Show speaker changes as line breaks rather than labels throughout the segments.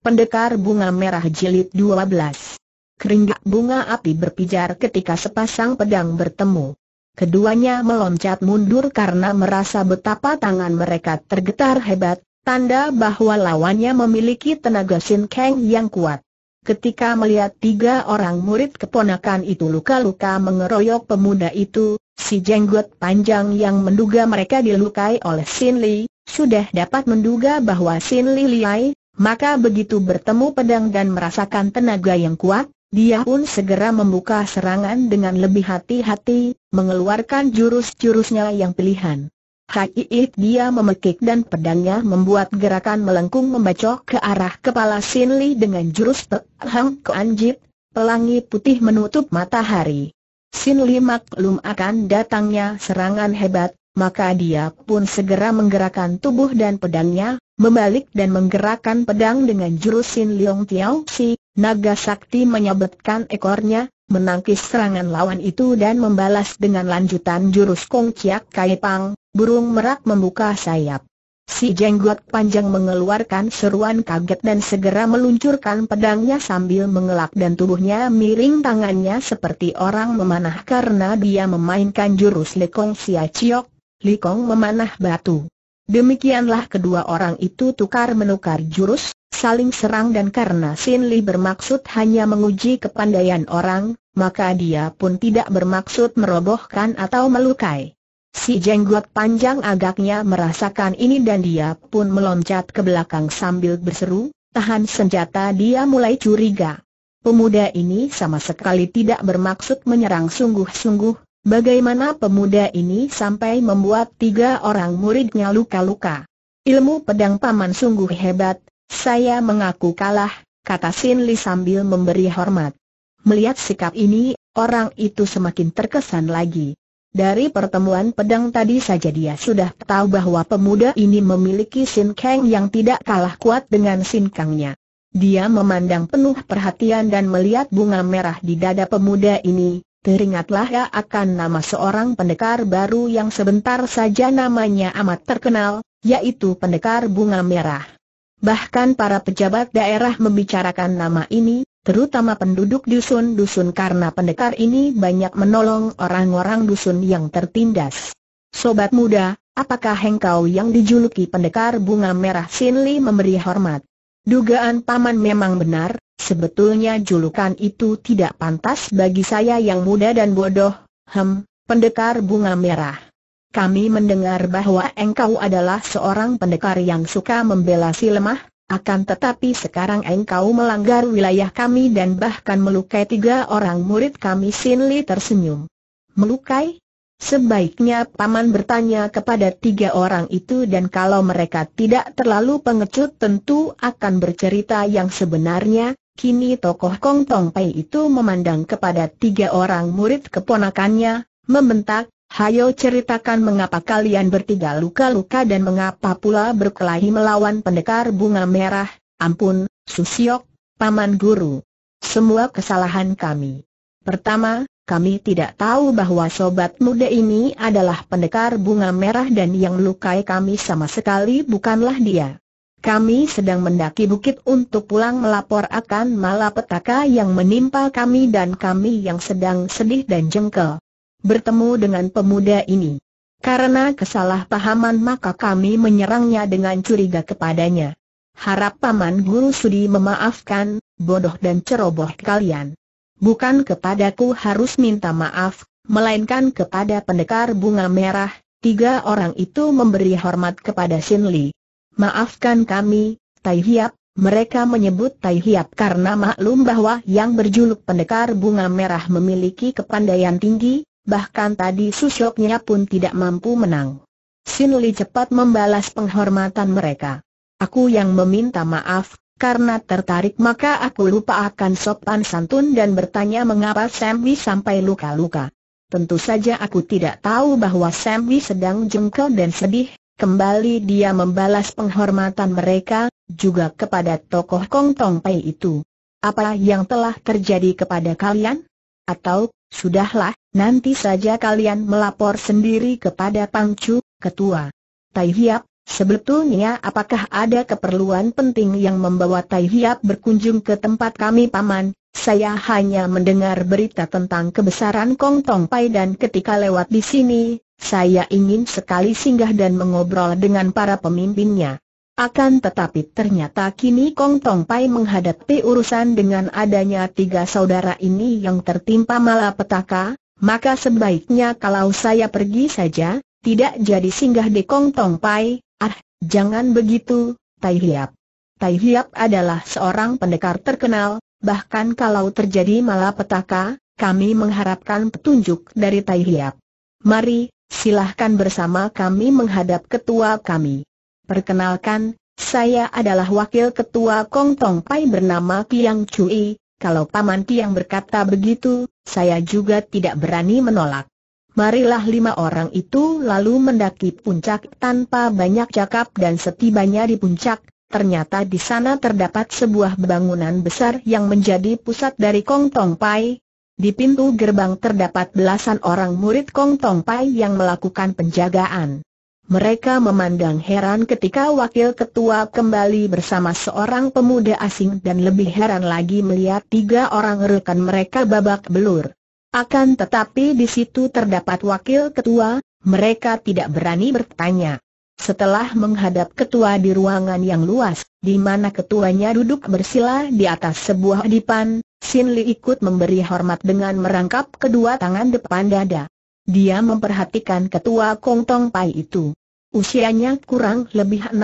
Pendekar Bunga Merah Jilid 12 Keringgak bunga api berpijar ketika sepasang pedang bertemu Keduanya meloncat mundur karena merasa betapa tangan mereka tergetar hebat Tanda bahwa lawannya memiliki tenaga Sin Kang yang kuat Ketika melihat tiga orang murid keponakan itu luka-luka mengeroyok pemuda itu Si jenggot panjang yang menduga mereka dilukai oleh Sin Li Sudah dapat menduga bahwa Sin Li Liai maka begitu bertemu pedang dan merasakan tenaga yang kuat, dia pun segera membuka serangan dengan lebih hati-hati, mengeluarkan jurus-jurusnya yang pilihan. Haiit dia memekik dan pedangnya membuat gerakan melengkung membacok ke arah kepala Sin Li dengan jurus Pek Hang Anjit, pelangi putih menutup matahari. Sin Li maklum akan datangnya serangan hebat, maka dia pun segera menggerakkan tubuh dan pedangnya, membalik dan menggerakkan pedang dengan jurusin Liong Tiao Si, naga sakti menyabetkan ekornya, menangkis serangan lawan itu dan membalas dengan lanjutan jurus Kong Chiak Kai Pang, burung merak membuka sayap. Si jenggot panjang mengeluarkan seruan kaget dan segera meluncurkan pedangnya sambil mengelak dan tubuhnya miring tangannya seperti orang memanah karena dia memainkan jurus Lekong Sia Chiok Li Kong memanah batu. Demikianlah kedua orang itu tukar-menukar jurus, saling serang dan karena Sin Li bermaksud hanya menguji kepandaian orang, maka dia pun tidak bermaksud merobohkan atau melukai. Si jenggot panjang agaknya merasakan ini dan dia pun meloncat ke belakang sambil berseru, tahan senjata dia mulai curiga. Pemuda ini sama sekali tidak bermaksud menyerang sungguh-sungguh, Bagaimana pemuda ini sampai membuat tiga orang muridnya luka-luka? Ilmu pedang paman sungguh hebat, saya mengaku kalah, kata Sin Li sambil memberi hormat. Melihat sikap ini, orang itu semakin terkesan lagi. Dari pertemuan pedang tadi saja dia sudah tahu bahwa pemuda ini memiliki Sin Kang yang tidak kalah kuat dengan Sin Kangnya. Dia memandang penuh perhatian dan melihat bunga merah di dada pemuda ini, Teringatlah ya akan nama seorang pendekar baru yang sebentar saja namanya amat terkenal, yaitu pendekar bunga merah. Bahkan para pejabat daerah membicarakan nama ini, terutama penduduk dusun-dusun karena pendekar ini banyak menolong orang-orang dusun yang tertindas. Sobat muda, apakah engkau yang dijuluki pendekar bunga merah Sinli memberi hormat? Dugaan paman memang benar, Sebetulnya julukan itu tidak pantas bagi saya yang muda dan bodoh, hem, pendekar bunga merah. Kami mendengar bahwa engkau adalah seorang pendekar yang suka membela si lemah, akan tetapi sekarang engkau melanggar wilayah kami dan bahkan melukai tiga orang murid kami Li tersenyum. Melukai? Sebaiknya Paman bertanya kepada tiga orang itu dan kalau mereka tidak terlalu pengecut tentu akan bercerita yang sebenarnya, Kini tokoh Kong Tong Pei itu memandang kepada tiga orang murid keponakannya, membentak, Hayo ceritakan mengapa kalian bertiga luka-luka dan mengapa pula berkelahi melawan pendekar bunga merah, ampun, Susiok, Paman Guru. Semua kesalahan kami. Pertama, kami tidak tahu bahwa sobat muda ini adalah pendekar bunga merah dan yang melukai kami sama sekali bukanlah dia. Kami sedang mendaki bukit untuk pulang melapor akan malapetaka yang menimpa kami dan kami yang sedang sedih dan jengkel. Bertemu dengan pemuda ini. Karena kesalahpahaman maka kami menyerangnya dengan curiga kepadanya. Harap Paman Guru Sudi memaafkan, bodoh dan ceroboh kalian. Bukan kepadaku harus minta maaf, melainkan kepada pendekar bunga merah, tiga orang itu memberi hormat kepada Sin Li. Maafkan kami, Tai Hiap, mereka menyebut Tai Hiap karena maklum bahwa yang berjuluk pendekar bunga merah memiliki kepandaian tinggi, bahkan tadi susoknya pun tidak mampu menang. Sin Li cepat membalas penghormatan mereka. Aku yang meminta maaf, karena tertarik maka aku lupa akan sopan santun dan bertanya mengapa Sambi sampai luka-luka. Tentu saja aku tidak tahu bahwa Sambi sedang jengkel dan sedih, Kembali dia membalas penghormatan mereka, juga kepada tokoh Kong Tong Pei itu. Apa yang telah terjadi kepada kalian? Atau, sudahlah, nanti saja kalian melapor sendiri kepada Pang Chu, ketua. Tai Hiap, sebetulnya apakah ada keperluan penting yang membawa Tai Hiap berkunjung ke tempat kami paman? Saya hanya mendengar berita tentang kebesaran Kong Tong Pai dan ketika lewat di sini, saya ingin sekali singgah dan mengobrol dengan para pemimpinnya. Akan tetapi ternyata kini Kong Tong Pai menghadapi urusan dengan adanya tiga saudara ini yang tertimpa malapetaka, maka sebaiknya kalau saya pergi saja, tidak jadi singgah di Kong Tong Pai, ah, jangan begitu, Tai Hiap. Tai Hiap adalah seorang pendekar terkenal, bahkan kalau terjadi malapetaka, kami mengharapkan petunjuk dari Tai Hiap. Mari, silahkan bersama kami menghadap ketua kami. Perkenalkan, saya adalah wakil ketua Kong Tong Pai bernama Kiang Cui, kalau Paman Kiang berkata begitu, saya juga tidak berani menolak. Marilah lima orang itu lalu mendaki puncak tanpa banyak cakap dan setibanya di puncak, ternyata di sana terdapat sebuah bangunan besar yang menjadi pusat dari Kong Tong Pai, di pintu gerbang terdapat belasan orang murid Kong Tong Pai yang melakukan penjagaan. Mereka memandang heran ketika wakil ketua kembali bersama seorang pemuda asing dan lebih heran lagi melihat tiga orang rekan mereka babak belur. Akan tetapi di situ terdapat wakil ketua, mereka tidak berani bertanya. Setelah menghadap ketua di ruangan yang luas, di mana ketuanya duduk bersila di atas sebuah dipan, Sin Li ikut memberi hormat dengan merangkap kedua tangan depan dada. Dia memperhatikan ketua Kong Tong Pai itu. Usianya kurang lebih 60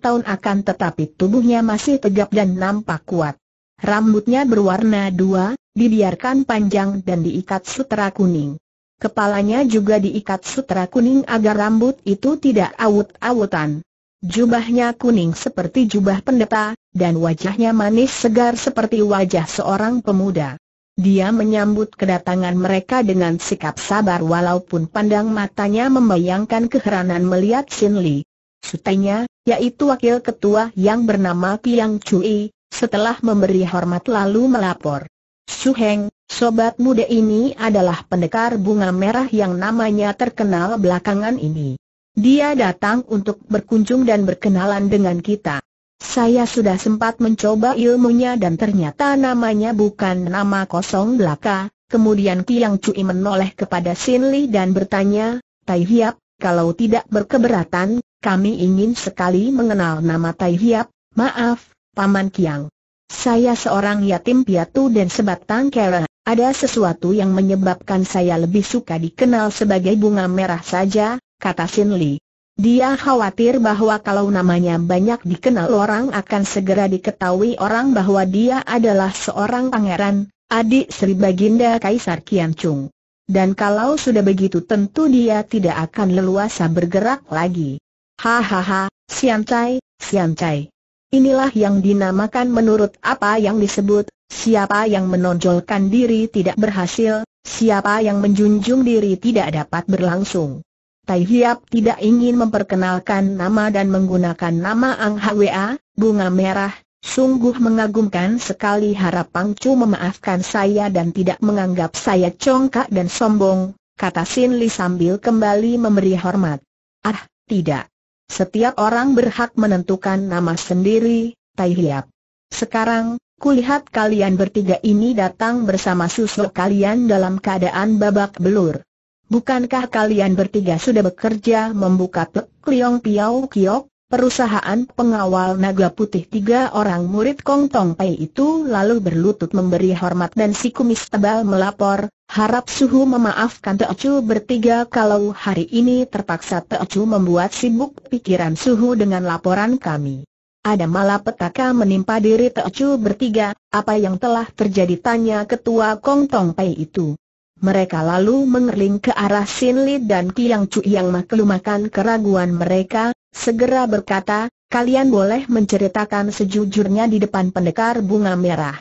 tahun akan tetapi tubuhnya masih tegap dan nampak kuat. Rambutnya berwarna dua, dibiarkan panjang dan diikat sutra kuning. Kepalanya juga diikat sutra kuning agar rambut itu tidak awut-awutan. Jubahnya kuning seperti jubah pendeta, dan wajahnya manis segar seperti wajah seorang pemuda. Dia menyambut kedatangan mereka dengan sikap sabar walaupun pandang matanya membayangkan keheranan melihat Sin Li. Sutenya, yaitu wakil ketua yang bernama Piang Cui, setelah memberi hormat lalu melapor. Su Heng, sobat muda ini adalah pendekar bunga merah yang namanya terkenal belakangan ini. Dia datang untuk berkunjung dan berkenalan dengan kita. Saya sudah sempat mencoba ilmunya dan ternyata namanya bukan nama kosong belaka. Kemudian Kiang Cui menoleh kepada Sin Li dan bertanya, Tai Hiap, kalau tidak berkeberatan, kami ingin sekali mengenal nama Tai Hiap, maaf, Paman Kiang. Saya seorang yatim piatu dan sebatang kera. Ada sesuatu yang menyebabkan saya lebih suka dikenal sebagai bunga merah saja, kata Sin Li. Dia khawatir bahwa kalau namanya banyak dikenal orang akan segera diketahui orang bahwa dia adalah seorang pangeran, adik Sri Baginda Kaisar Kian Chung. Dan kalau sudah begitu tentu dia tidak akan leluasa bergerak lagi. Hahaha, Sian Chai, Sian Chai. Inilah yang dinamakan menurut apa yang disebut, siapa yang menonjolkan diri tidak berhasil, siapa yang menjunjung diri tidak dapat berlangsung. Tai Hiap tidak ingin memperkenalkan nama dan menggunakan nama Ang Hwa, bunga merah, sungguh mengagumkan sekali harap Chu memaafkan saya dan tidak menganggap saya congkak dan sombong, kata Sin Li sambil kembali memberi hormat. Ah, tidak. Setiap orang berhak menentukan nama sendiri, Tai Hiap. Sekarang, kulihat kalian bertiga ini datang bersama susu kalian dalam keadaan babak belur. Bukankah kalian bertiga sudah bekerja membuka Pek Liong Piao Kiok, perusahaan pengawal naga putih tiga orang murid Kong Tong Pei itu lalu berlutut memberi hormat dan si kumis tebal melapor, harap suhu memaafkan Teocu bertiga kalau hari ini terpaksa Teocu membuat sibuk pikiran suhu dengan laporan kami. Ada malapetaka menimpa diri Teocu bertiga, apa yang telah terjadi tanya ketua Kong Tong Pei itu. Mereka lalu mengerling ke arah Sin Li dan Tiang Chu yang maklumakan keraguan mereka, segera berkata, kalian boleh menceritakan sejujurnya di depan pendekar bunga merah.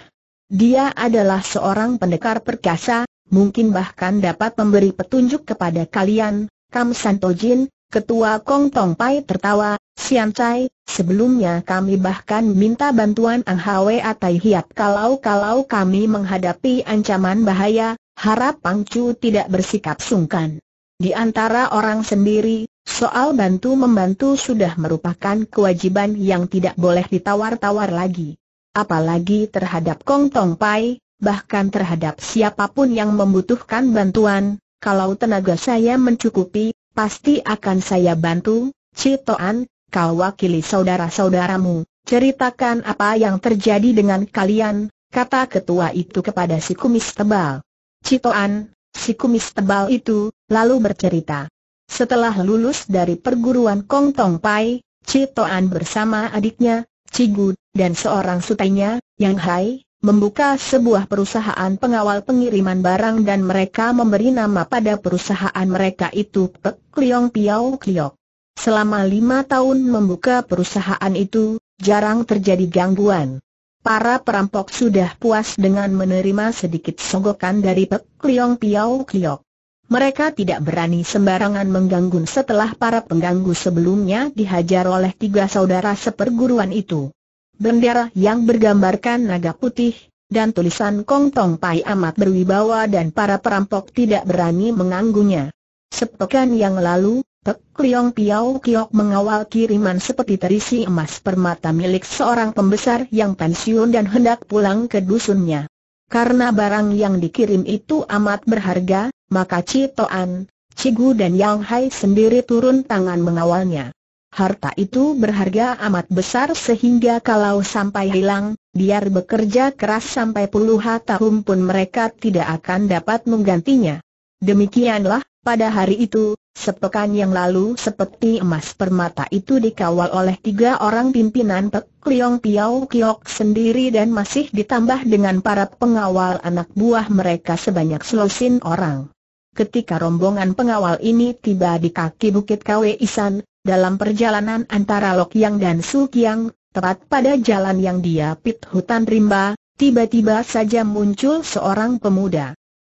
Dia adalah seorang pendekar perkasa, mungkin bahkan dapat memberi petunjuk kepada kalian, Kam Santojin, Ketua Kong Tong Pai tertawa, Sian Chai, sebelumnya kami bahkan minta bantuan Ang Hwe Atai Hiat kalau-kalau kami menghadapi ancaman bahaya, harap Pangcu tidak bersikap sungkan. Di antara orang sendiri, soal bantu-membantu sudah merupakan kewajiban yang tidak boleh ditawar-tawar lagi. Apalagi terhadap Kong Tong Pai, bahkan terhadap siapapun yang membutuhkan bantuan, kalau tenaga saya mencukupi, pasti akan saya bantu, Citoan, kau wakili saudara-saudaramu, ceritakan apa yang terjadi dengan kalian, kata ketua itu kepada si kumis tebal. Citoan, si kumis tebal itu, lalu bercerita. Setelah lulus dari perguruan Kong Tong Pai, Citoan bersama adiknya, Cigu, dan seorang sutainya, Yang Hai, membuka sebuah perusahaan pengawal pengiriman barang dan mereka memberi nama pada perusahaan mereka itu Pek Kliong Piao Kliok. Selama lima tahun membuka perusahaan itu, jarang terjadi gangguan. Para perampok sudah puas dengan menerima sedikit sogokan dari Pek Liong Piao Kliok. Mereka tidak berani sembarangan mengganggu setelah para pengganggu sebelumnya dihajar oleh tiga saudara seperguruan itu. Bendera yang bergambarkan naga putih, dan tulisan Kong Tong Pai amat berwibawa dan para perampok tidak berani menganggunya. Sepekan yang lalu, Pek Liong Piao Kiok mengawal kiriman seperti terisi emas permata milik seorang pembesar yang pensiun dan hendak pulang ke dusunnya. Karena barang yang dikirim itu amat berharga, maka Citoan, Cigu dan Yang Hai sendiri turun tangan mengawalnya. Harta itu berharga amat besar sehingga kalau sampai hilang, biar bekerja keras sampai puluhan tahun pun mereka tidak akan dapat menggantinya. Demikianlah, pada hari itu, Sepekan yang lalu seperti emas permata itu dikawal oleh tiga orang pimpinan Pek Liong Piao Kiok sendiri dan masih ditambah dengan para pengawal anak buah mereka sebanyak selusin orang. Ketika rombongan pengawal ini tiba di kaki Bukit Kwe Isan, dalam perjalanan antara Lok Yang dan Su Kiang, tepat pada jalan yang dia pit hutan rimba, tiba-tiba saja muncul seorang pemuda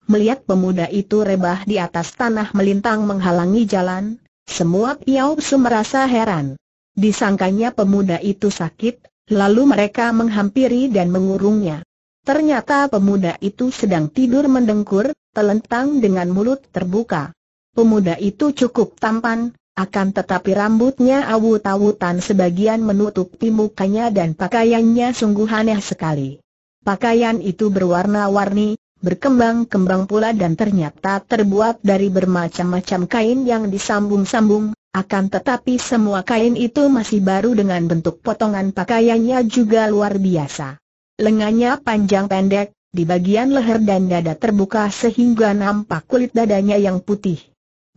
melihat pemuda itu rebah di atas tanah melintang menghalangi jalan, semua piau Su merasa heran. Disangkanya pemuda itu sakit, lalu mereka menghampiri dan mengurungnya. Ternyata pemuda itu sedang tidur mendengkur, telentang dengan mulut terbuka. Pemuda itu cukup tampan, akan tetapi rambutnya awut-awutan sebagian menutupi mukanya dan pakaiannya sungguh aneh sekali. Pakaian itu berwarna-warni, berkembang-kembang pula dan ternyata terbuat dari bermacam-macam kain yang disambung-sambung, akan tetapi semua kain itu masih baru dengan bentuk potongan pakaiannya juga luar biasa. Lengannya panjang pendek, di bagian leher dan dada terbuka sehingga nampak kulit dadanya yang putih.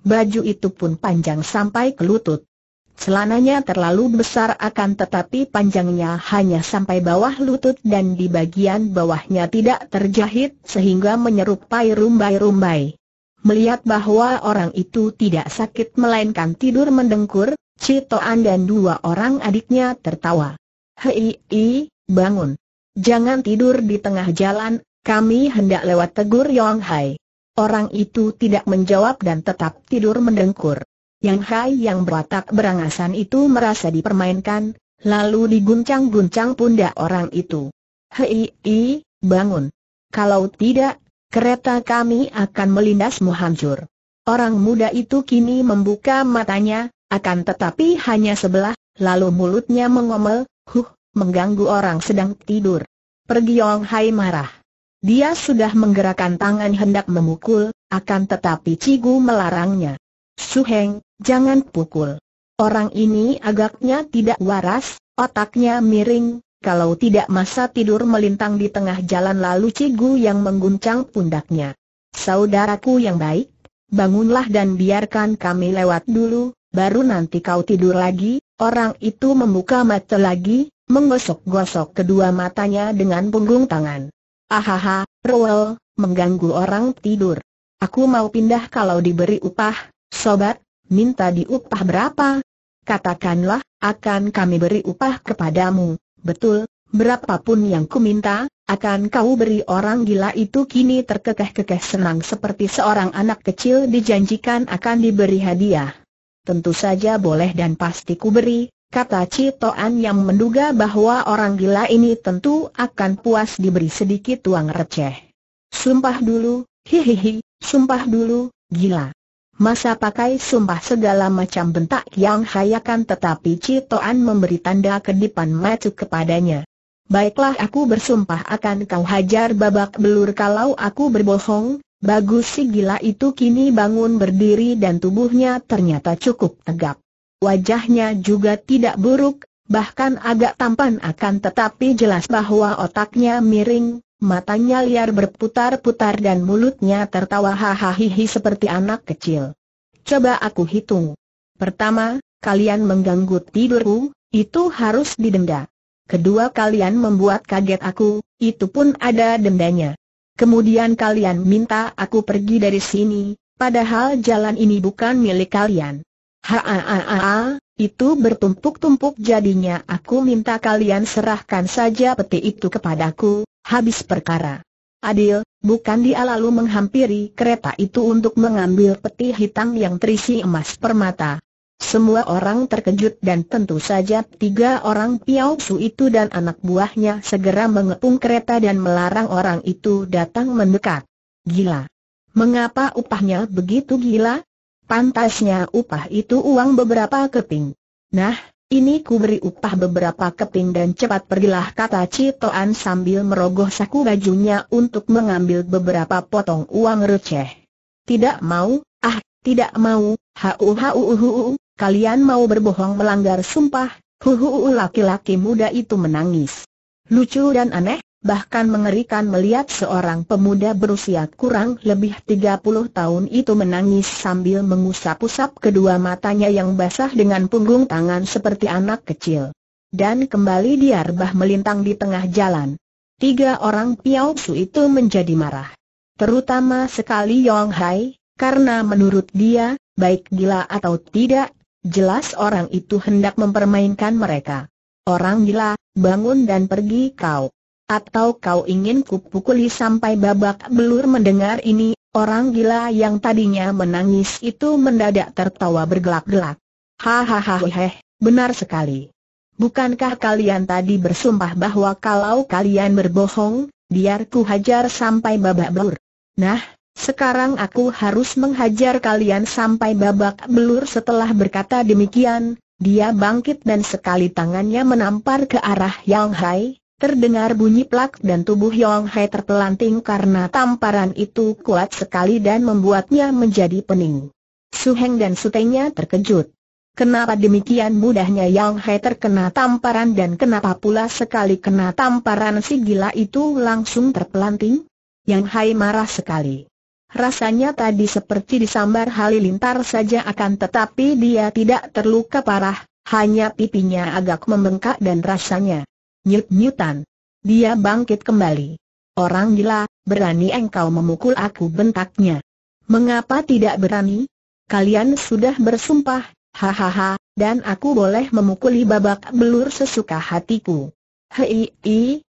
Baju itu pun panjang sampai ke lutut. Celananya terlalu besar akan tetapi panjangnya hanya sampai bawah lutut dan di bagian bawahnya tidak terjahit sehingga menyerupai rumbai-rumbai. Melihat bahwa orang itu tidak sakit melainkan tidur mendengkur, Citoan dan dua orang adiknya tertawa. Hei, bangun. Jangan tidur di tengah jalan, kami hendak lewat tegur Yong Hai. Orang itu tidak menjawab dan tetap tidur mendengkur. Yang Hai yang beratak berangasan itu merasa dipermainkan, lalu diguncang-guncang pundak orang itu. Hei, i, bangun. Kalau tidak, kereta kami akan melindasmu hancur. Orang muda itu kini membuka matanya, akan tetapi hanya sebelah, lalu mulutnya mengomel, huh, mengganggu orang sedang tidur. Pergi Yong Hai marah. Dia sudah menggerakkan tangan hendak memukul, akan tetapi Cigu melarangnya. Suheng, jangan pukul. Orang ini agaknya tidak waras, otaknya miring, kalau tidak masa tidur melintang di tengah jalan lalu Cigu yang mengguncang pundaknya. Saudaraku yang baik, bangunlah dan biarkan kami lewat dulu, baru nanti kau tidur lagi. Orang itu membuka mata lagi, menggosok-gosok kedua matanya dengan punggung tangan. Ahaha, Roel, mengganggu orang tidur. Aku mau pindah kalau diberi upah, sobat, minta diupah berapa? Katakanlah, akan kami beri upah kepadamu, betul, berapapun yang kuminta, akan kau beri orang gila itu kini terkekeh-kekeh senang seperti seorang anak kecil dijanjikan akan diberi hadiah. Tentu saja boleh dan pasti ku beri, kata Citoan yang menduga bahwa orang gila ini tentu akan puas diberi sedikit uang receh. Sumpah dulu, hihihi, sumpah dulu, gila. Masa pakai sumpah segala macam bentak yang hayakan tetapi Citoan memberi tanda kedipan matu kepadanya. Baiklah aku bersumpah akan kau hajar babak belur kalau aku berbohong, bagus si gila itu kini bangun berdiri dan tubuhnya ternyata cukup tegap. Wajahnya juga tidak buruk, bahkan agak tampan akan tetapi jelas bahwa otaknya miring, matanya liar berputar-putar dan mulutnya tertawa hahaha seperti anak kecil. Coba aku hitung. Pertama, kalian mengganggu tidurku, itu harus didenda. Kedua kalian membuat kaget aku, itu pun ada dendanya. Kemudian kalian minta aku pergi dari sini, padahal jalan ini bukan milik kalian. Haaaaa, itu bertumpuk-tumpuk jadinya aku minta kalian serahkan saja peti itu kepadaku, Habis perkara. Adil, bukan dia lalu menghampiri kereta itu untuk mengambil peti hitam yang terisi emas permata. Semua orang terkejut dan tentu saja tiga orang Piao Su itu dan anak buahnya segera mengepung kereta dan melarang orang itu datang mendekat. Gila. Mengapa upahnya begitu gila? Pantasnya upah itu uang beberapa keping. Nah, ini ku beri upah beberapa keping dan cepat pergilah kata Citoan sambil merogoh saku bajunya untuk mengambil beberapa potong uang receh. Tidak mau, ah, tidak mau, hau hau hu, kalian mau berbohong melanggar sumpah, hu hu laki-laki muda itu menangis. Lucu dan aneh, bahkan mengerikan melihat seorang pemuda berusia kurang lebih 30 tahun itu menangis sambil mengusap-usap kedua matanya yang basah dengan punggung tangan seperti anak kecil. Dan kembali dia rebah melintang di tengah jalan. Tiga orang Piao itu menjadi marah. Terutama sekali Yong Hai, karena menurut dia, baik gila atau tidak, jelas orang itu hendak mempermainkan mereka. Orang gila, bangun dan pergi kau. Atau kau ingin kupukuli sampai babak belur mendengar ini, orang gila yang tadinya menangis itu mendadak tertawa bergelak-gelak. Hahaha heh, benar sekali. Bukankah kalian tadi bersumpah bahwa kalau kalian berbohong, biar ku hajar sampai babak belur? Nah, sekarang aku harus menghajar kalian sampai babak belur setelah berkata demikian, dia bangkit dan sekali tangannya menampar ke arah Yang Hai, Terdengar bunyi plak dan tubuh Yong Hai terpelanting karena tamparan itu kuat sekali dan membuatnya menjadi pening. Su Heng dan Sutenya terkejut. Kenapa demikian mudahnya Yang Hai terkena tamparan dan kenapa pula sekali kena tamparan si gila itu langsung terpelanting? Yang Hai marah sekali. Rasanya tadi seperti disambar halilintar saja akan tetapi dia tidak terluka parah, hanya pipinya agak membengkak dan rasanya Nyut-nyutan. Dia bangkit kembali. Orang gila, berani engkau memukul aku bentaknya. Mengapa tidak berani? Kalian sudah bersumpah, hahaha, dan aku boleh memukuli babak belur sesuka hatiku. Hei,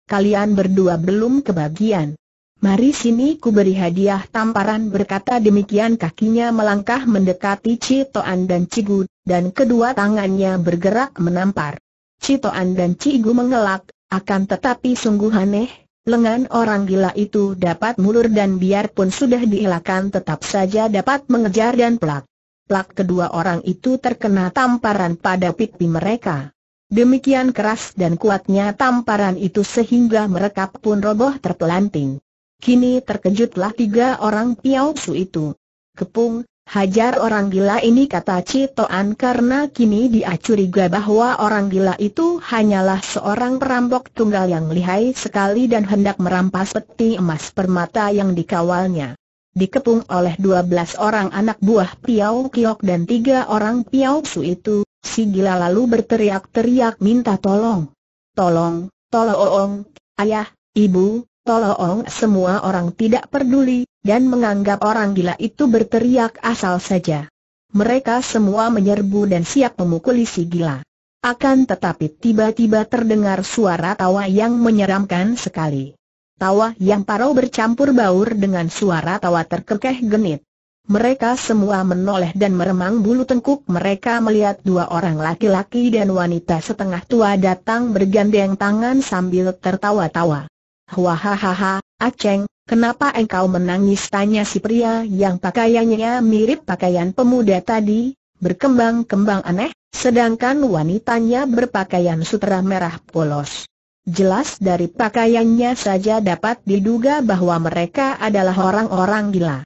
kalian berdua belum kebagian. Mari sini ku beri hadiah tamparan berkata demikian kakinya melangkah mendekati Citoan dan Cigu, dan kedua tangannya bergerak menampar. Citoan dan Cigu mengelak, akan tetapi sungguh aneh, lengan orang gila itu dapat mulur dan biarpun sudah dielakkan tetap saja dapat mengejar dan pelak. Pelak kedua orang itu terkena tamparan pada pipi mereka. Demikian keras dan kuatnya tamparan itu sehingga mereka pun roboh terpelanting. Kini terkejutlah tiga orang Piao Su itu. Kepung, Hajar orang gila ini kata Citoan karena kini dia curiga bahwa orang gila itu hanyalah seorang perampok tunggal yang lihai sekali dan hendak merampas peti emas permata yang dikawalnya. Dikepung oleh 12 orang anak buah Piau Kiok dan tiga orang Piau Su itu, si gila lalu berteriak-teriak minta tolong. Tolong, tolong, ayah, ibu, Tolong semua orang tidak peduli, dan menganggap orang gila itu berteriak asal saja. Mereka semua menyerbu dan siap memukuli si gila. Akan tetapi tiba-tiba terdengar suara tawa yang menyeramkan sekali. Tawa yang parau bercampur baur dengan suara tawa terkekeh genit. Mereka semua menoleh dan meremang bulu tengkuk mereka melihat dua orang laki-laki dan wanita setengah tua datang bergandeng tangan sambil tertawa-tawa. Wahahaha, Aceng, kenapa engkau menangis tanya si pria yang pakaiannya mirip pakaian pemuda tadi, berkembang-kembang aneh, sedangkan wanitanya berpakaian sutera merah polos. Jelas dari pakaiannya saja dapat diduga bahwa mereka adalah orang-orang gila.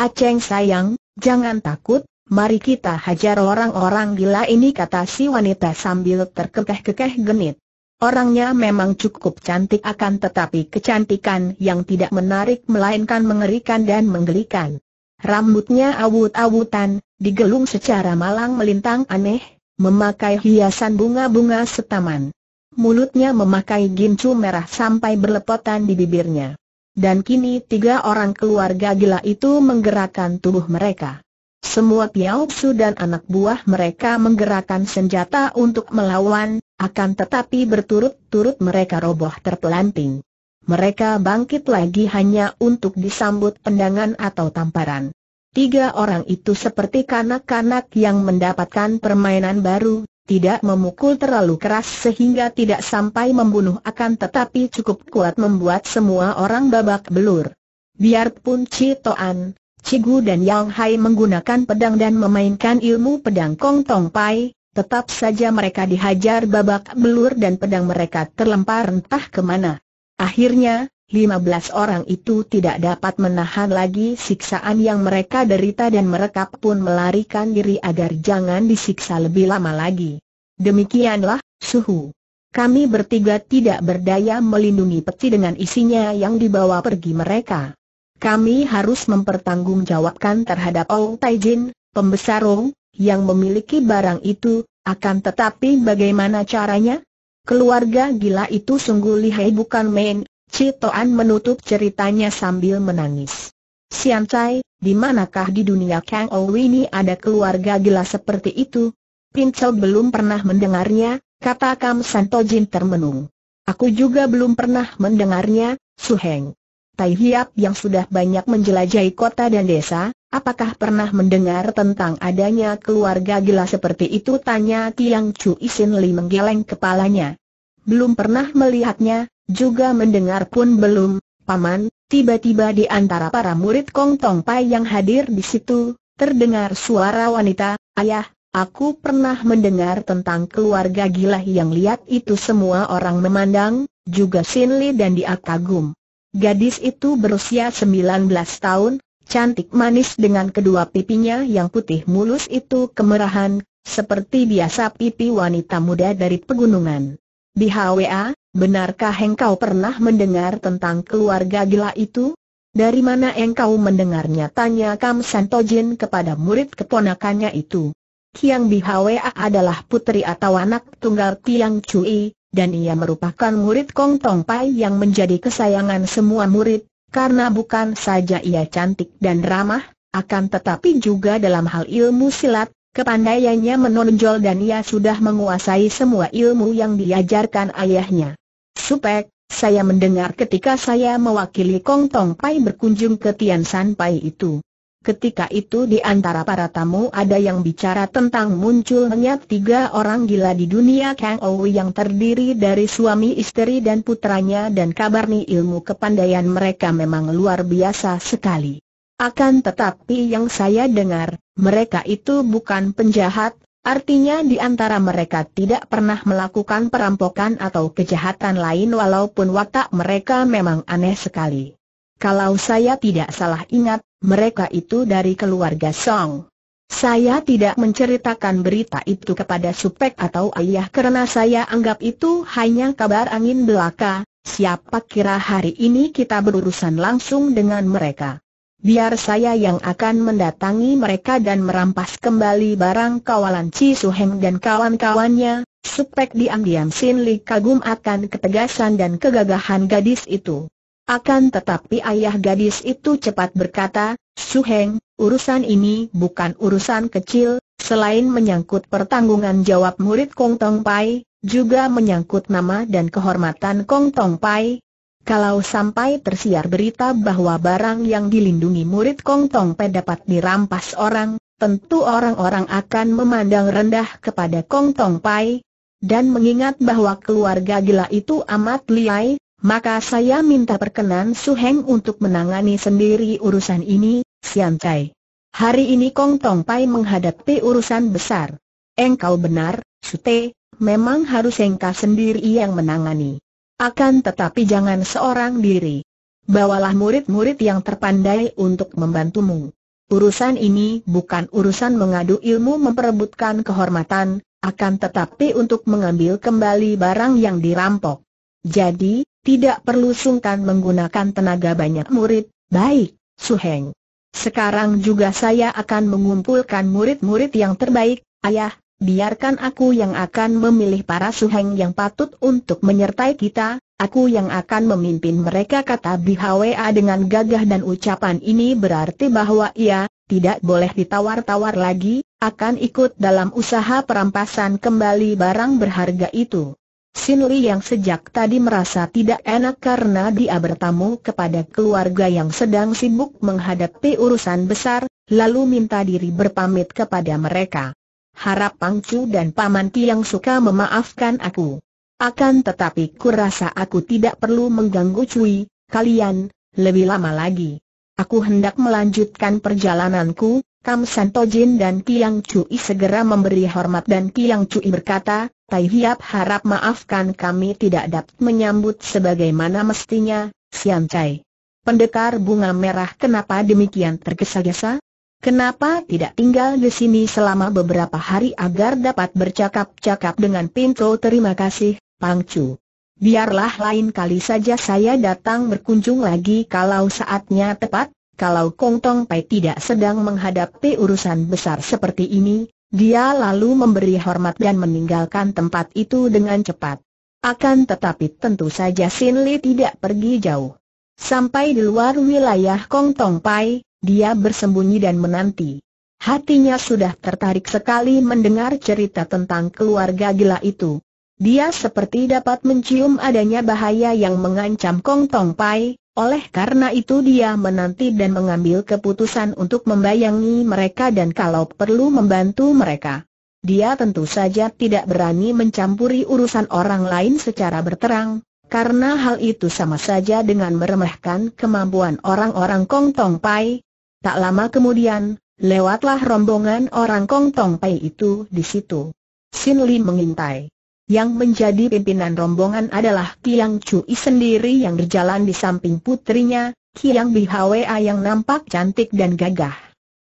Aceng sayang, jangan takut, mari kita hajar orang-orang gila ini kata si wanita sambil terkekeh-kekeh genit. Orangnya memang cukup cantik akan tetapi kecantikan yang tidak menarik melainkan mengerikan dan menggelikan. Rambutnya awut-awutan, digelung secara malang melintang aneh, memakai hiasan bunga-bunga setaman. Mulutnya memakai gincu merah sampai berlepotan di bibirnya. Dan kini tiga orang keluarga gila itu menggerakkan tubuh mereka. Semua Piao Su dan anak buah mereka menggerakkan senjata untuk melawan, akan tetapi berturut-turut mereka roboh terpelanting. Mereka bangkit lagi hanya untuk disambut tendangan atau tamparan. Tiga orang itu seperti kanak-kanak yang mendapatkan permainan baru, tidak memukul terlalu keras sehingga tidak sampai membunuh akan tetapi cukup kuat membuat semua orang babak belur. Biarpun Citoan, Cigu dan Yang Hai menggunakan pedang dan memainkan ilmu pedang Kong Tong Pai, Tetap saja mereka dihajar babak belur dan pedang mereka terlempar entah kemana. Akhirnya, 15 orang itu tidak dapat menahan lagi siksaan yang mereka derita dan mereka pun melarikan diri agar jangan disiksa lebih lama lagi. Demikianlah, suhu. Kami bertiga tidak berdaya melindungi peti dengan isinya yang dibawa pergi mereka. Kami harus mempertanggungjawabkan terhadap Ong Taijin, pembesar Ong, yang memiliki barang itu, akan tetapi bagaimana caranya? Keluarga gila itu sungguh lihai bukan main, Citoan menutup ceritanya sambil menangis. Sian Chai, di manakah di dunia Kang Ou ini ada keluarga gila seperti itu? Pincel belum pernah mendengarnya, kata Kam Santojin termenung. Aku juga belum pernah mendengarnya, Su Heng. Tai Hiap yang sudah banyak menjelajahi kota dan desa, Apakah pernah mendengar tentang adanya keluarga gila seperti itu? Tanya Tiang Chu Isin Li menggeleng kepalanya. Belum pernah melihatnya, juga mendengar pun belum, Paman, tiba-tiba di antara para murid Kong Tong Pai yang hadir di situ, terdengar suara wanita, Ayah, aku pernah mendengar tentang keluarga gila yang lihat itu semua orang memandang, juga Sin Li dan dia kagum. Gadis itu berusia 19 tahun, Cantik manis dengan kedua pipinya yang putih mulus itu kemerahan, seperti biasa pipi wanita muda dari pegunungan. Di HWA, benarkah engkau pernah mendengar tentang keluarga gila itu? Dari mana engkau mendengarnya? Tanya Kam Santojin kepada murid keponakannya itu. Kiang Bi Bihwa adalah putri atau anak tunggal Tiang Cui, dan ia merupakan murid Kong Tong Pai yang menjadi kesayangan semua murid, karena bukan saja ia cantik dan ramah, akan tetapi juga dalam hal ilmu silat, kepandaiannya menonjol dan ia sudah menguasai semua ilmu yang diajarkan ayahnya. Supek, saya mendengar ketika saya mewakili Kong Tong Pai berkunjung ke Tian San Pai itu. Ketika itu di antara para tamu ada yang bicara tentang munculnya tiga orang gila di dunia Kang Ou yang terdiri dari suami istri dan putranya dan kabarnya ilmu kepandaian mereka memang luar biasa sekali. Akan tetapi yang saya dengar, mereka itu bukan penjahat, artinya di antara mereka tidak pernah melakukan perampokan atau kejahatan lain walaupun watak mereka memang aneh sekali. Kalau saya tidak salah ingat, mereka itu dari keluarga Song. Saya tidak menceritakan berita itu kepada Supek atau ayah karena saya anggap itu hanya kabar angin belaka, siapa kira hari ini kita berurusan langsung dengan mereka. Biar saya yang akan mendatangi mereka dan merampas kembali barang kawalan Ci Suheng dan kawan-kawannya, Supek diam-diam Sin Li kagum akan ketegasan dan kegagahan gadis itu. Akan tetapi ayah gadis itu cepat berkata, Su Heng, urusan ini bukan urusan kecil, selain menyangkut pertanggungan jawab murid Kong Tong Pai, juga menyangkut nama dan kehormatan Kong Tong Pai. Kalau sampai tersiar berita bahwa barang yang dilindungi murid Kong Tong Pai dapat dirampas orang, tentu orang-orang akan memandang rendah kepada Kong Tong Pai. Dan mengingat bahwa keluarga gila itu amat liai, maka saya minta perkenan Su Heng untuk menangani sendiri urusan ini, Sian Cai. Hari ini Kong Tong Pai menghadapi urusan besar. Engkau benar, Su Te, memang harus engkau sendiri yang menangani. Akan tetapi jangan seorang diri. Bawalah murid-murid yang terpandai untuk membantumu. Urusan ini bukan urusan mengadu ilmu memperebutkan kehormatan, akan tetapi untuk mengambil kembali barang yang dirampok. Jadi, tidak perlu sungkan menggunakan tenaga banyak murid, baik, Suheng. Sekarang juga saya akan mengumpulkan murid-murid yang terbaik, ayah, biarkan aku yang akan memilih para Suheng yang patut untuk menyertai kita, aku yang akan memimpin mereka kata BHWA dengan gagah dan ucapan ini berarti bahwa ia, tidak boleh ditawar-tawar lagi, akan ikut dalam usaha perampasan kembali barang berharga itu. Sin Li yang sejak tadi merasa tidak enak karena dia bertamu kepada keluarga yang sedang sibuk menghadapi urusan besar, lalu minta diri berpamit kepada mereka. Harap Pangcu dan Paman Ki yang suka memaafkan aku. Akan tetapi ku rasa aku tidak perlu mengganggu Cui, kalian, lebih lama lagi. Aku hendak melanjutkan perjalananku, Kam Santojin dan Kiang Cui segera memberi hormat dan Kiang Cui berkata, Tai Hiap harap maafkan kami tidak dapat menyambut sebagaimana mestinya, Sian Chai. Pendekar bunga merah kenapa demikian tergesa-gesa? Kenapa tidak tinggal di sini selama beberapa hari agar dapat bercakap-cakap dengan Pinto terima kasih, Pang Cui. Biarlah lain kali saja saya datang berkunjung lagi kalau saatnya tepat, kalau Kong Tong Pai tidak sedang menghadapi urusan besar seperti ini, dia lalu memberi hormat dan meninggalkan tempat itu dengan cepat. Akan tetapi tentu saja Sin Li tidak pergi jauh. Sampai di luar wilayah Kong Tong Pai, dia bersembunyi dan menanti. Hatinya sudah tertarik sekali mendengar cerita tentang keluarga gila itu. Dia seperti dapat mencium adanya bahaya yang mengancam Kong Tong Pai, oleh karena itu dia menanti dan mengambil keputusan untuk membayangi mereka dan kalau perlu membantu mereka. Dia tentu saja tidak berani mencampuri urusan orang lain secara berterang, karena hal itu sama saja dengan meremehkan kemampuan orang-orang Kong Tong Pai. Tak lama kemudian, lewatlah rombongan orang Kong Tong Pai itu di situ. Sin Li mengintai. Yang menjadi pimpinan rombongan adalah Kiang Cui sendiri yang berjalan di samping putrinya, Kiang Hwa yang nampak cantik dan gagah.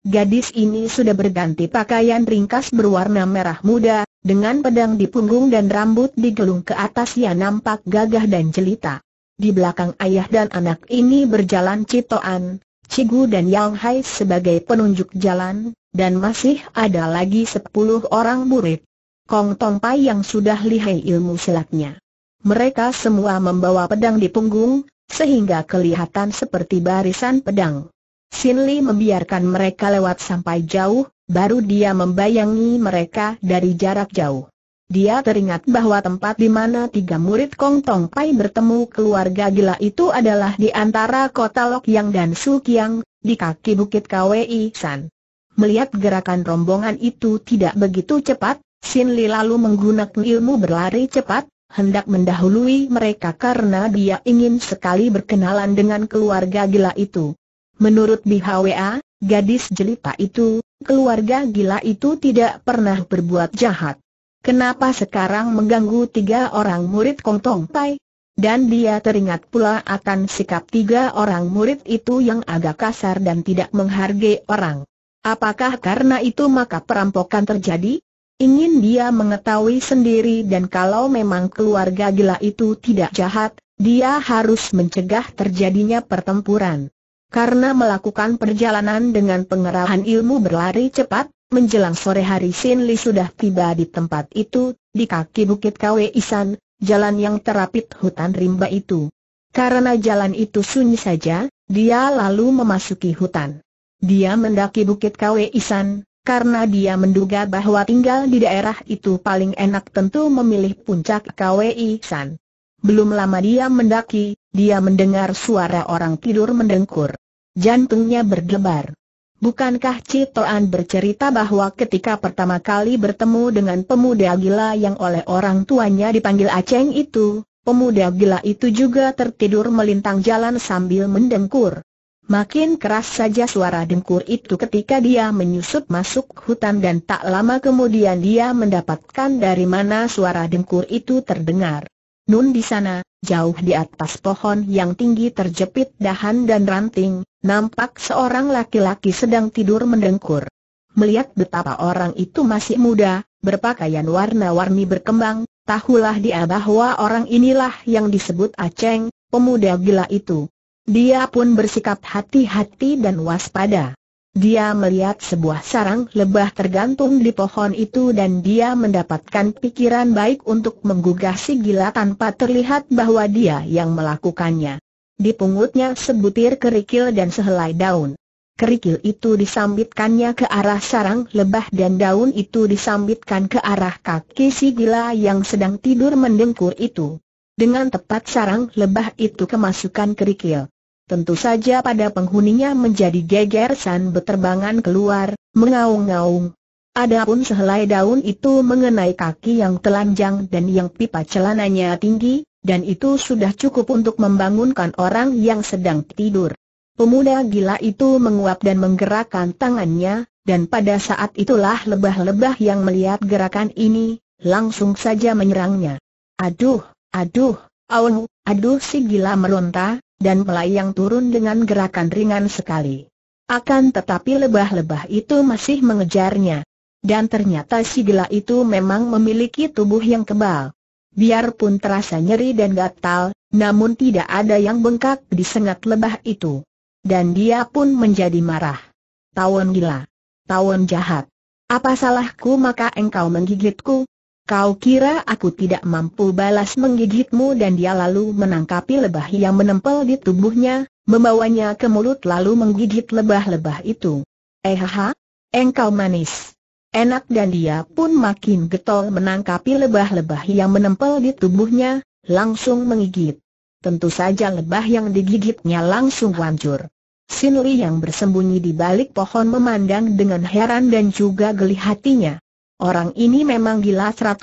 Gadis ini sudah berganti pakaian ringkas berwarna merah muda, dengan pedang di punggung dan rambut digelung ke atas ia nampak gagah dan jelita. Di belakang ayah dan anak ini berjalan Citoan, Cigu dan Yang Hai sebagai penunjuk jalan, dan masih ada lagi sepuluh orang murid. Kong Tong Pai yang sudah lihai ilmu silatnya. Mereka semua membawa pedang di punggung, sehingga kelihatan seperti barisan pedang. Sin Li membiarkan mereka lewat sampai jauh, baru dia membayangi mereka dari jarak jauh. Dia teringat bahwa tempat di mana tiga murid Kong Tong Pai bertemu keluarga gila itu adalah di antara kota Lok Yang dan Su Kiang, di kaki Bukit Kwei San. Melihat gerakan rombongan itu tidak begitu cepat, Sin Li lalu menggunakan ilmu berlari cepat, hendak mendahului mereka karena dia ingin sekali berkenalan dengan keluarga gila itu. Menurut BHWA, gadis jelita itu, keluarga gila itu tidak pernah berbuat jahat. Kenapa sekarang mengganggu tiga orang murid Kong Tong Pai? Dan dia teringat pula akan sikap tiga orang murid itu yang agak kasar dan tidak menghargai orang. Apakah karena itu maka perampokan terjadi? Ingin dia mengetahui sendiri dan kalau memang keluarga gila itu tidak jahat, dia harus mencegah terjadinya pertempuran. Karena melakukan perjalanan dengan pengerahan ilmu berlari cepat, menjelang sore hari Sin Li sudah tiba di tempat itu, di kaki Bukit Kwe Isan, jalan yang terapit hutan rimba itu. Karena jalan itu sunyi saja, dia lalu memasuki hutan. Dia mendaki Bukit Kwe Isan, karena dia menduga bahwa tinggal di daerah itu paling enak tentu memilih puncak KWI San. Belum lama dia mendaki, dia mendengar suara orang tidur mendengkur. Jantungnya berdebar. Bukankah Citoan bercerita bahwa ketika pertama kali bertemu dengan pemuda gila yang oleh orang tuanya dipanggil Aceng itu, pemuda gila itu juga tertidur melintang jalan sambil mendengkur. Makin keras saja suara dengkur itu ketika dia menyusup masuk hutan dan tak lama kemudian dia mendapatkan dari mana suara dengkur itu terdengar. Nun di sana, jauh di atas pohon yang tinggi terjepit dahan dan ranting, nampak seorang laki-laki sedang tidur mendengkur. Melihat betapa orang itu masih muda, berpakaian warna-warni berkembang, tahulah dia bahwa orang inilah yang disebut Aceng, pemuda gila itu. Dia pun bersikap hati-hati dan waspada. Dia melihat sebuah sarang lebah tergantung di pohon itu dan dia mendapatkan pikiran baik untuk menggugah si gila tanpa terlihat bahwa dia yang melakukannya. Di pungutnya sebutir kerikil dan sehelai daun. Kerikil itu disambitkannya ke arah sarang lebah dan daun itu disambitkan ke arah kaki si gila yang sedang tidur mendengkur itu. Dengan tepat sarang lebah itu kemasukan kerikil. Tentu saja pada penghuninya menjadi gegersan beterbangan keluar, mengaung-ngaung. Adapun sehelai daun itu mengenai kaki yang telanjang dan yang pipa celananya tinggi, dan itu sudah cukup untuk membangunkan orang yang sedang tidur. Pemuda gila itu menguap dan menggerakkan tangannya, dan pada saat itulah lebah-lebah yang melihat gerakan ini, langsung saja menyerangnya. Aduh, Aduh, auh, aduh si gila meronta, dan melayang turun dengan gerakan ringan sekali. Akan tetapi lebah-lebah itu masih mengejarnya. Dan ternyata si gila itu memang memiliki tubuh yang kebal. Biarpun terasa nyeri dan gatal, namun tidak ada yang bengkak di sengat lebah itu. Dan dia pun menjadi marah. Tawon gila. Tawon jahat. Apa salahku maka engkau menggigitku, Kau kira aku tidak mampu balas menggigitmu dan dia lalu menangkapi lebah yang menempel di tubuhnya, membawanya ke mulut lalu menggigit lebah-lebah itu. Eh Ehaha, engkau manis. Enak dan dia pun makin getol menangkapi lebah-lebah yang menempel di tubuhnya, langsung menggigit. Tentu saja lebah yang digigitnya langsung hancur. Sinli yang bersembunyi di balik pohon memandang dengan heran dan juga geli hatinya. Orang ini memang gila 100%.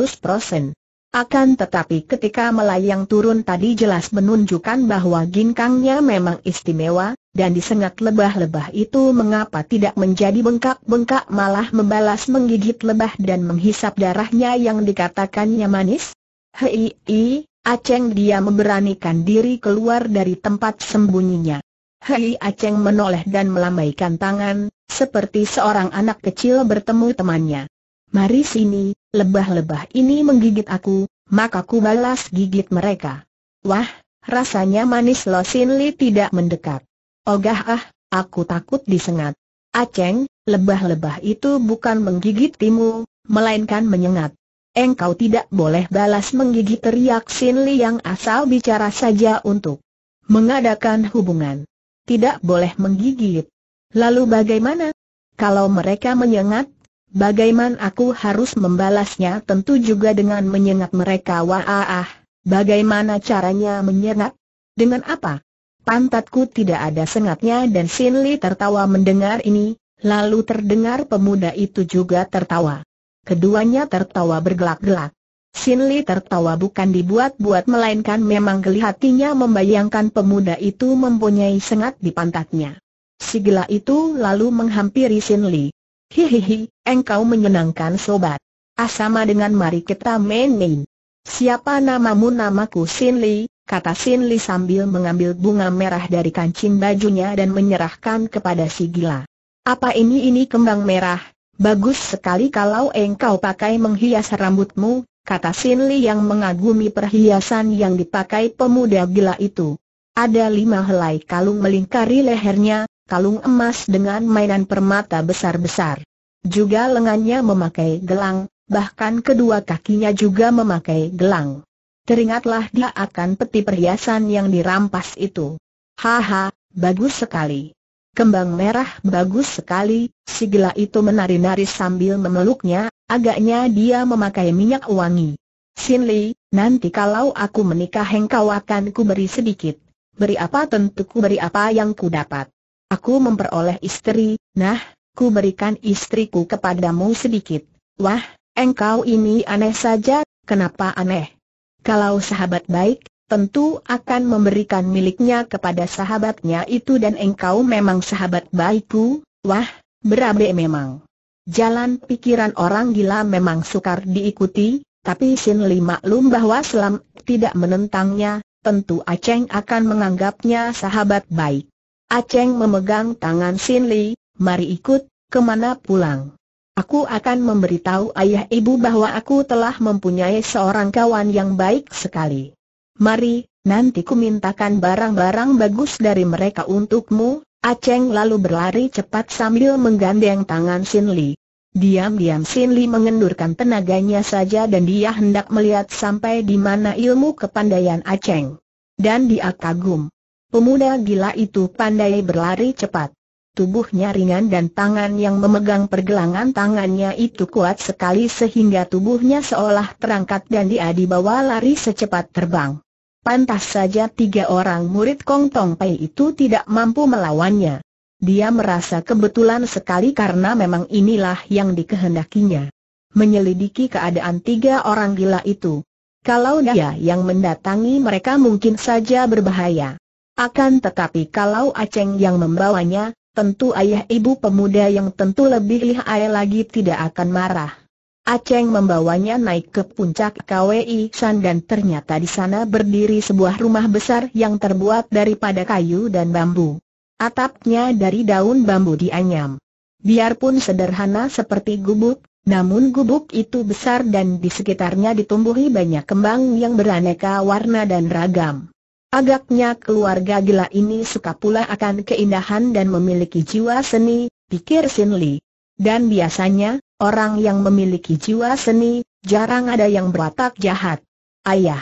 Akan tetapi ketika melayang turun tadi jelas menunjukkan bahwa ginkangnya memang istimewa, dan disengat lebah-lebah itu mengapa tidak menjadi bengkak-bengkak malah membalas menggigit lebah dan menghisap darahnya yang dikatakannya manis? Hei, i, Aceng dia memberanikan diri keluar dari tempat sembunyinya. Hei Aceng menoleh dan melambaikan tangan, seperti seorang anak kecil bertemu temannya. Mari sini, lebah-lebah ini menggigit aku, maka ku balas gigit mereka. Wah, rasanya manis Lo Sin tidak mendekat. Ogah ah, aku takut disengat. Aceng, ah, lebah-lebah itu bukan menggigit timu, melainkan menyengat. Engkau tidak boleh balas menggigit teriak Sin yang asal bicara saja untuk mengadakan hubungan. Tidak boleh menggigit. Lalu bagaimana? Kalau mereka menyengat, Bagaiman aku harus membalasnya tentu juga dengan menyengat mereka wah Bagaimana caranya menyengat? Dengan apa? Pantatku tidak ada sengatnya dan Sin Li tertawa mendengar ini, lalu terdengar pemuda itu juga tertawa. Keduanya tertawa bergelak-gelak. Sin Li tertawa bukan dibuat-buat melainkan memang kelihatinya membayangkan pemuda itu mempunyai sengat di pantatnya. Si gila itu lalu menghampiri Sin Li. Hihihi, engkau menyenangkan sobat. Asama dengan mari kita main-main. Siapa namamu namaku Sin Li, kata Sin Li sambil mengambil bunga merah dari kancing bajunya dan menyerahkan kepada si gila. Apa ini ini kembang merah, bagus sekali kalau engkau pakai menghias rambutmu, kata Sin Li yang mengagumi perhiasan yang dipakai pemuda gila itu. Ada lima helai kalung melingkari lehernya, kalung emas dengan mainan permata besar-besar. Juga lengannya memakai gelang, bahkan kedua kakinya juga memakai gelang. Teringatlah dia akan peti perhiasan yang dirampas itu. Haha, bagus sekali. Kembang merah bagus sekali, si gila itu menari-nari sambil memeluknya, agaknya dia memakai minyak wangi. Sin Li, nanti kalau aku menikah engkau akan ku beri sedikit. Beri apa tentu ku beri apa yang ku dapat. Aku memperoleh istri, nah, ku berikan istriku kepadamu sedikit. Wah, engkau ini aneh saja, kenapa aneh? Kalau sahabat baik, tentu akan memberikan miliknya kepada sahabatnya itu dan engkau memang sahabat baikku, wah, berabe memang. Jalan pikiran orang gila memang sukar diikuti, tapi Sin Li maklum bahwa Selam tidak menentangnya, tentu Aceng akan menganggapnya sahabat baik. Aceng memegang tangan Sin Li, mari ikut, kemana pulang. Aku akan memberitahu ayah ibu bahwa aku telah mempunyai seorang kawan yang baik sekali. Mari, nanti ku mintakan barang-barang bagus dari mereka untukmu, Aceng lalu berlari cepat sambil menggandeng tangan Sin Li. Diam-diam Sin Li mengendurkan tenaganya saja dan dia hendak melihat sampai di mana ilmu kepandaian Aceng. Dan dia kagum. Pemuda gila itu pandai berlari cepat. Tubuhnya ringan dan tangan yang memegang pergelangan tangannya itu kuat sekali sehingga tubuhnya seolah terangkat dan dia dibawa lari secepat terbang. Pantas saja tiga orang murid Kong Tong Pei itu tidak mampu melawannya. Dia merasa kebetulan sekali karena memang inilah yang dikehendakinya. Menyelidiki keadaan tiga orang gila itu. Kalau dia yang mendatangi mereka mungkin saja berbahaya. Akan tetapi kalau Aceng yang membawanya, tentu ayah ibu pemuda yang tentu lebih lihai lagi tidak akan marah. Aceng membawanya naik ke puncak KWI San dan ternyata di sana berdiri sebuah rumah besar yang terbuat daripada kayu dan bambu. Atapnya dari daun bambu dianyam. Biarpun sederhana seperti gubuk, namun gubuk itu besar dan di sekitarnya ditumbuhi banyak kembang yang beraneka warna dan ragam. Agaknya keluarga gila ini suka pula akan keindahan dan memiliki jiwa seni, pikir Sin Li. Dan biasanya, orang yang memiliki jiwa seni, jarang ada yang berwatak jahat. Ayah,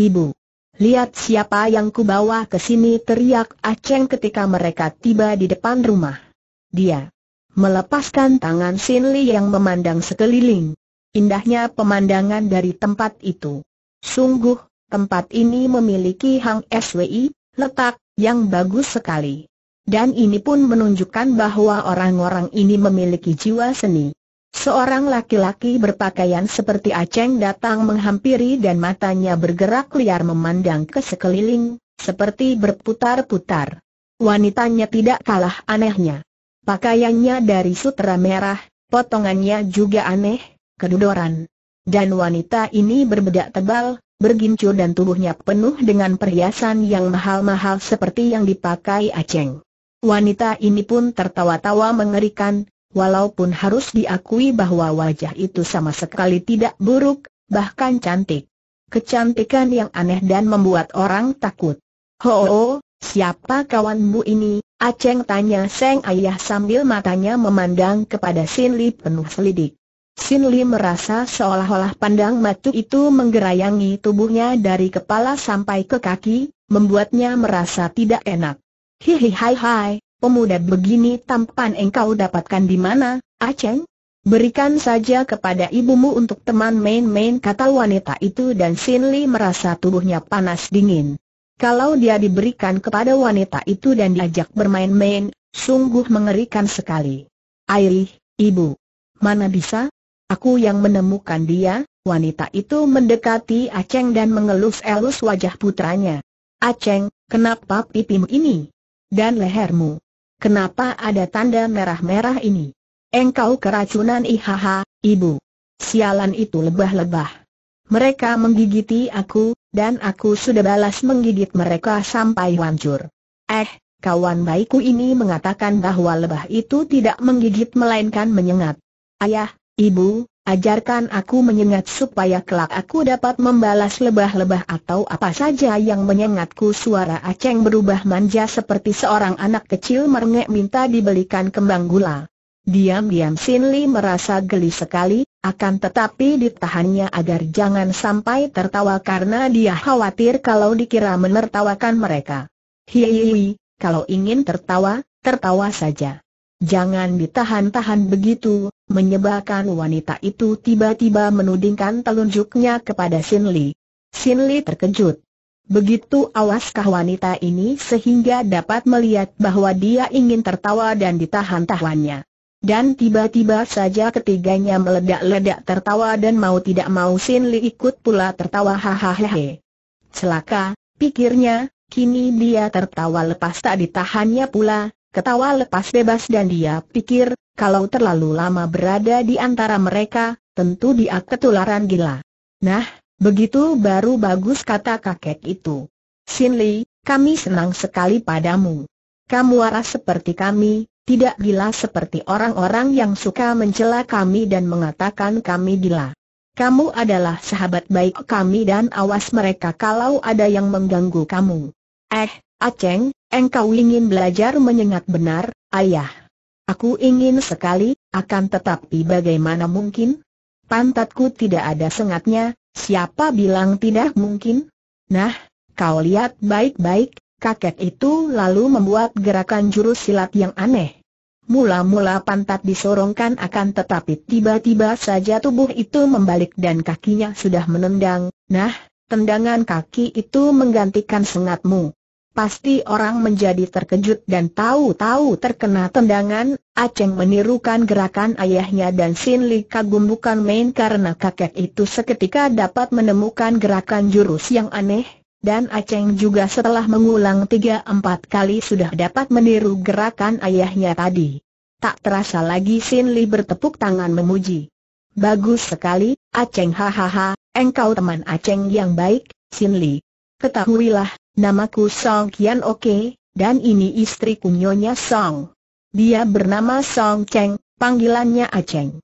ibu, lihat siapa yang kubawa ke sini teriak Aceng ketika mereka tiba di depan rumah. Dia melepaskan tangan Sin Li yang memandang sekeliling. Indahnya pemandangan dari tempat itu. Sungguh, Tempat ini memiliki hang SWI, letak, yang bagus sekali. Dan ini pun menunjukkan bahwa orang-orang ini memiliki jiwa seni. Seorang laki-laki berpakaian seperti Aceng datang menghampiri dan matanya bergerak liar memandang ke sekeliling, seperti berputar-putar. Wanitanya tidak kalah anehnya. Pakaiannya dari sutra merah, potongannya juga aneh, kedudoran. Dan wanita ini berbeda tebal, bergincur dan tubuhnya penuh dengan perhiasan yang mahal-mahal seperti yang dipakai Aceng. Wanita ini pun tertawa-tawa mengerikan, walaupun harus diakui bahwa wajah itu sama sekali tidak buruk, bahkan cantik. Kecantikan yang aneh dan membuat orang takut. Ho, -ho, -ho siapa kawanmu ini? Aceng tanya Seng Ayah sambil matanya memandang kepada Sin Li penuh selidik. Sin Li merasa seolah-olah pandang matu itu menggerayangi tubuhnya dari kepala sampai ke kaki, membuatnya merasa tidak enak. Hihi hai hai, pemuda begini tampan engkau dapatkan di mana, Aceng? Ah Berikan saja kepada ibumu untuk teman main-main kata wanita itu dan Sin Li merasa tubuhnya panas dingin. Kalau dia diberikan kepada wanita itu dan diajak bermain-main, sungguh mengerikan sekali. Airi, ibu. Mana bisa? Aku yang menemukan dia, wanita itu mendekati Aceng dan mengelus-elus wajah putranya. Aceng, kenapa pipimu ini? Dan lehermu? Kenapa ada tanda merah-merah ini? Engkau keracunan ihaha, ibu. Sialan itu lebah-lebah. Mereka menggigiti aku, dan aku sudah balas menggigit mereka sampai hancur. Eh, kawan baikku ini mengatakan bahwa lebah itu tidak menggigit melainkan menyengat. Ayah, Ibu, ajarkan aku menyengat supaya kelak aku dapat membalas lebah-lebah atau apa saja yang menyengatku Suara Aceng berubah manja seperti seorang anak kecil merengek minta dibelikan kembang gula Diam-diam Sin merasa geli sekali, akan tetapi ditahannya agar jangan sampai tertawa karena dia khawatir kalau dikira menertawakan mereka. Hihihi, kalau ingin tertawa, tertawa saja. Jangan ditahan-tahan begitu, Menyebabkan wanita itu tiba-tiba menudingkan telunjuknya kepada Sin Li. Sin Li terkejut. Begitu awaskah wanita ini sehingga dapat melihat bahwa dia ingin tertawa dan ditahan-tahannya. Dan tiba-tiba saja ketiganya meledak-ledak tertawa dan mau tidak mau Sin Li ikut pula tertawa hahaha. Celaka, pikirnya, kini dia tertawa lepas tak ditahannya pula, Ketawa lepas bebas dan dia pikir, kalau terlalu lama berada di antara mereka, tentu dia ketularan gila. Nah, begitu baru bagus kata kakek itu. Sin Li, kami senang sekali padamu. Kamu waras seperti kami, tidak gila seperti orang-orang yang suka mencela kami dan mengatakan kami gila. Kamu adalah sahabat baik kami dan awas mereka kalau ada yang mengganggu kamu. Eh, Aceng, Engkau ingin belajar menyengat benar, ayah. Aku ingin sekali, akan tetapi bagaimana mungkin? Pantatku tidak ada sengatnya, siapa bilang tidak mungkin? Nah, kau lihat baik-baik, kakek itu lalu membuat gerakan jurus silat yang aneh. Mula-mula pantat disorongkan akan tetapi tiba-tiba saja tubuh itu membalik dan kakinya sudah menendang. Nah, tendangan kaki itu menggantikan sengatmu. Pasti orang menjadi terkejut dan tahu-tahu terkena tendangan, Aceng menirukan gerakan ayahnya dan Sin Li kagum bukan main karena kakek itu seketika dapat menemukan gerakan jurus yang aneh, dan Aceng juga setelah mengulang tiga empat kali sudah dapat meniru gerakan ayahnya tadi. Tak terasa lagi Sin Li bertepuk tangan memuji. Bagus sekali, Aceng hahaha, engkau teman Aceng yang baik, Sin Li. Ketahuilah, Namaku Song Kian Oke, dan ini istri Nyonya Song. Dia bernama Song Cheng, panggilannya Aceng.